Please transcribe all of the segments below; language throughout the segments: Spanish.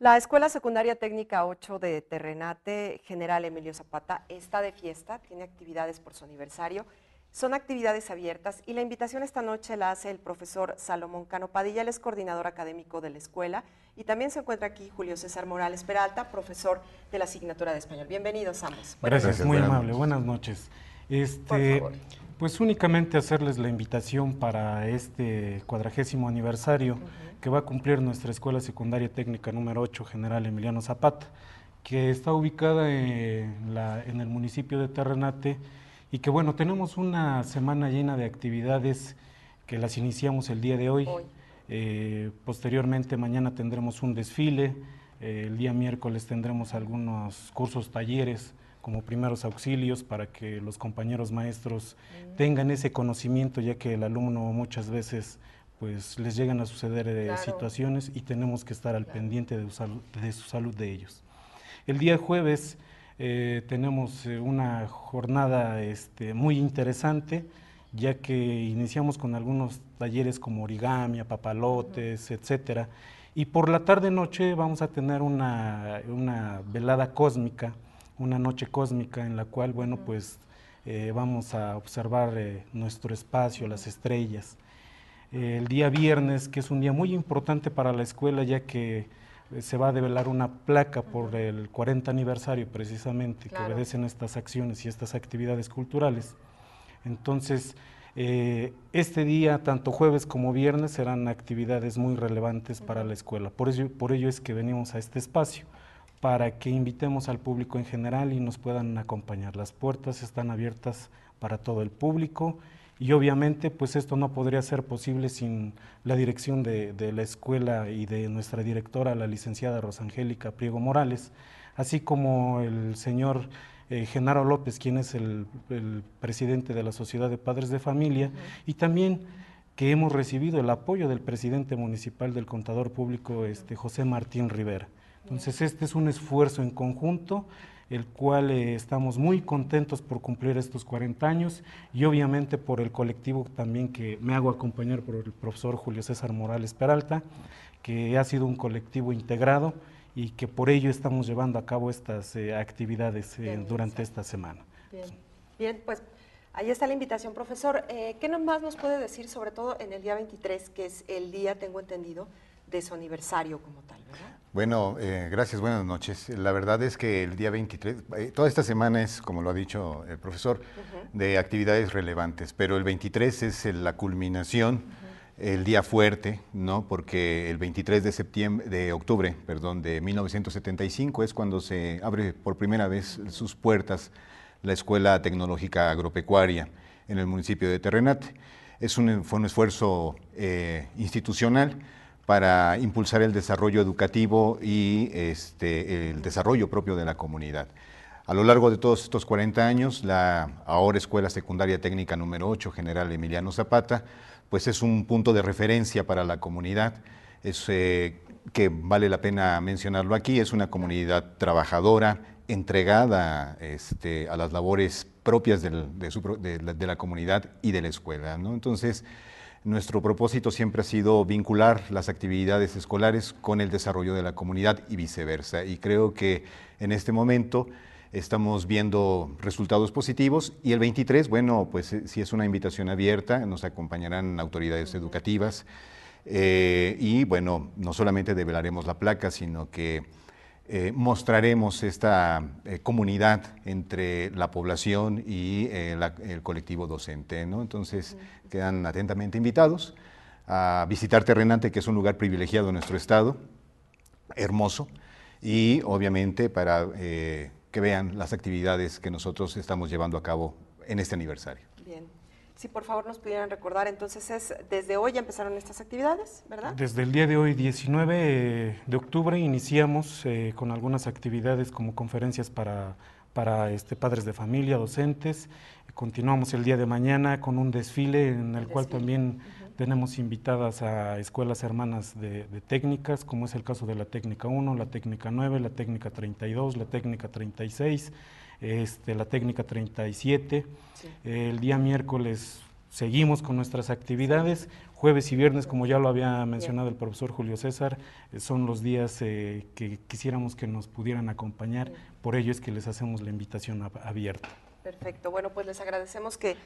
La Escuela Secundaria Técnica 8 de Terrenate, General Emilio Zapata, está de fiesta, tiene actividades por su aniversario. Son actividades abiertas y la invitación esta noche la hace el profesor Salomón Cano Padilla, él es coordinador académico de la escuela. Y también se encuentra aquí Julio César Morales Peralta, profesor de la asignatura de español. Bienvenidos ambos. Gracias muy amable. Buenas noches. Este, Pues únicamente hacerles la invitación para este cuadragésimo aniversario que va a cumplir nuestra Escuela Secundaria Técnica número 8, General Emiliano Zapata, que está ubicada en, el municipio de Terrenate y que bueno, tenemos una semana llena de actividades que las iniciamos el día de hoy. Eh, posteriormente mañana tendremos un desfile, eh, el día miércoles tendremos algunos cursos, talleres como primeros auxilios para que los compañeros maestros mm. tengan ese conocimiento, ya que el alumno muchas veces pues les llegan a suceder eh, situaciones y tenemos que estar al pendiente de, de, su salud de ellos. El día jueves eh, tenemos eh, una jornada este, muy interesante, ya que iniciamos con algunos talleres como origami, papalotes, etc. etcétera, y por la tarde-noche vamos a tener una, una velada cósmica, una noche cósmica en la cual, bueno, pues eh, vamos a observar eh, nuestro espacio, las estrellas. Eh, el día viernes, que es un día muy importante para la escuela, ya que se va a develar una placa por el 40 aniversario precisamente, que obedecen estas acciones y estas actividades culturales. Entonces, este día, tanto jueves como viernes, serán actividades muy relevantes para la escuela. por ello es que venimos a este espacio para que invitemos al público en general y nos puedan acompañar. Las puertas están abiertas para todo el público y obviamente pues esto no podría ser posible sin la dirección de, la escuela y de nuestra directora, la licenciada Rosangélica Priego Morales, así como el señor eh, Genaro López, quien es el, presidente de la Sociedad de Padres de Familia, y también que hemos recibido el apoyo del presidente municipal del Contador Público, este, José Martín Rivera. Entonces, este es un esfuerzo en conjunto, el cual eh, estamos muy contentos por cumplir estos 40 años y obviamente por el colectivo también que me hago acompañar por el profesor Julio César Morales Peralta, que ha sido un colectivo integrado y que por ello estamos llevando a cabo estas eh, actividades eh, durante esta semana. Bien. Bien, pues ahí está la invitación, profesor. ¿Qué más nos puede decir, sobre todo en el día 23, que es el día, tengo entendido, de su aniversario como tal, ¿verdad? Bueno, eh, gracias, buenas noches. La verdad es que el día 23, eh, toda esta semana es, como lo ha dicho el profesor, de actividades relevantes, pero el 23 es la culminación, el día fuerte, ¿no? Porque el 23 de septiembre, de octubre, perdón, de 1975 es cuando se abre por primera vez sus puertas la Escuela Tecnológica Agropecuaria en el municipio de Terrenate. Es un, fue un esfuerzo eh, institucional para impulsar el desarrollo educativo y este, el desarrollo propio de la comunidad. A lo largo de todos estos 40 años, la ahora Escuela Secundaria Técnica número 8, General Emiliano Zapata, pues es un punto de referencia para la comunidad. Es, eh, que vale la pena mencionarlo aquí, es una comunidad trabajadora, entregada este, a las labores propias de, la, de, la, comunidad y de la escuela. ¿no? Entonces, nuestro propósito siempre ha sido vincular las actividades escolares con el desarrollo de la comunidad y viceversa. Y creo que en este momento estamos viendo resultados positivos y el 23, bueno, pues eh, si es una invitación abierta, nos acompañarán autoridades educativas eh, y bueno, no solamente develaremos la placa, sino que eh, mostraremos esta eh, comunidad entre la población y eh, el colectivo docente. Entonces, quedan atentamente invitados a visitar Terrenante, que es un lugar privilegiado en nuestro estado, hermoso, y obviamente para que vean las actividades que nosotros estamos llevando a cabo en este aniversario si por favor nos pudieran recordar, entonces es desde hoy ya empezaron estas actividades, ¿verdad? Desde el día de hoy, 19 eh, de octubre, iniciamos eh, con algunas actividades como conferencias para, para este, padres de familia, docentes. Continuamos el día de mañana con un desfile en el, cual también tenemos invitadas a escuelas hermanas de, técnicas, como es el caso de la técnica 1, la técnica 9, la técnica 32, la técnica 36, este, la técnica 37. El día miércoles seguimos con nuestras actividades. Jueves y viernes, como ya lo había mencionado el profesor Julio César, eh, son los días eh, que quisiéramos que nos pudieran acompañar. Por ello es que les hacemos la invitación abierta. Perfecto. Bueno, pues les agradecemos que,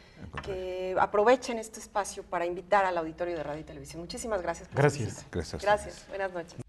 aprovechen este espacio para invitar al auditorio de Radio y Televisión. Muchísimas gracias. Por gracias. gracias. Gracias. Buenas noches.